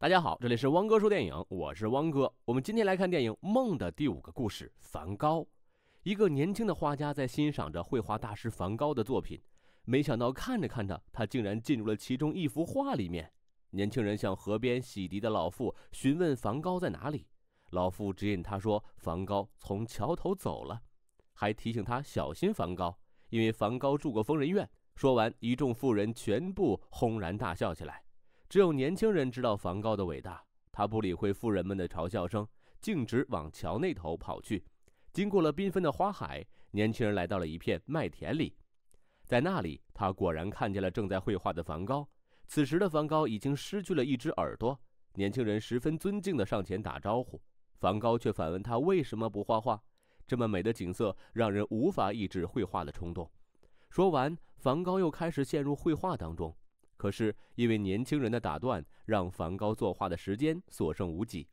大家好，这里是汪哥说电影，我是汪哥。我们今天来看电影《梦》的第五个故事——梵高。一个年轻的画家在欣赏着绘画大师梵高的作品，没想到看着看着，他竟然进入了其中一幅画里面。年轻人向河边洗涤的老妇询问梵高在哪里，老妇指引他说：“梵高从桥头走了，还提醒他小心梵高，因为梵高住过疯人院。”说完，一众妇人全部轰然大笑起来。只有年轻人知道梵高的伟大。他不理会富人们的嘲笑声，径直往桥那头跑去。经过了缤纷的花海，年轻人来到了一片麦田里。在那里，他果然看见了正在绘画的梵高。此时的梵高已经失去了一只耳朵。年轻人十分尊敬地上前打招呼，梵高却反问他为什么不画画？这么美的景色让人无法抑制绘画的冲动。说完，梵高又开始陷入绘画当中。可是因为年轻人的打断，让梵高作画的时间所剩无几，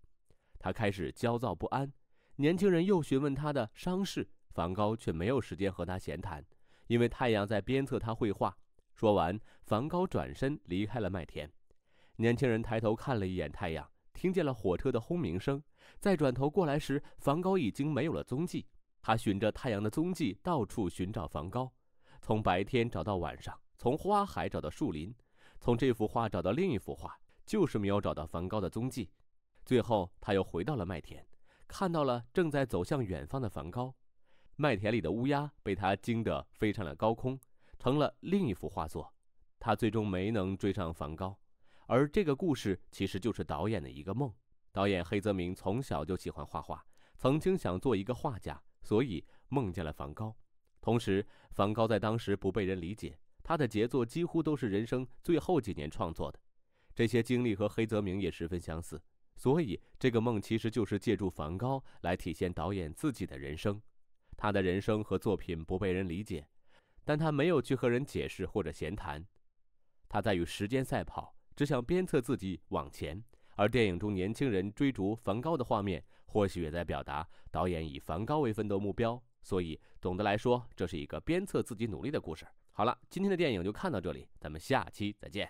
他开始焦躁不安。年轻人又询问他的伤势，梵高却没有时间和他闲谈，因为太阳在鞭策他绘画。说完，梵高转身离开了麦田。年轻人抬头看了一眼太阳，听见了火车的轰鸣声，再转头过来时，梵高已经没有了踪迹。他循着太阳的踪迹到处寻找梵高，从白天找到晚上，从花海找到树林。从这幅画找到另一幅画，就是没有找到梵高的踪迹。最后，他又回到了麦田，看到了正在走向远方的梵高。麦田里的乌鸦被他惊得飞上了高空，成了另一幅画作。他最终没能追上梵高，而这个故事其实就是导演的一个梦。导演黑泽明从小就喜欢画画，曾经想做一个画家，所以梦见了梵高。同时，梵高在当时不被人理解。他的杰作几乎都是人生最后几年创作的，这些经历和黑泽明也十分相似，所以这个梦其实就是借助梵高来体现导演自己的人生。他的人生和作品不被人理解，但他没有去和人解释或者闲谈，他在与时间赛跑，只想鞭策自己往前。而电影中年轻人追逐梵高的画面，或许也在表达导演以梵高为奋斗目标。所以，总的来说，这是一个鞭策自己努力的故事。好了，今天的电影就看到这里，咱们下期再见。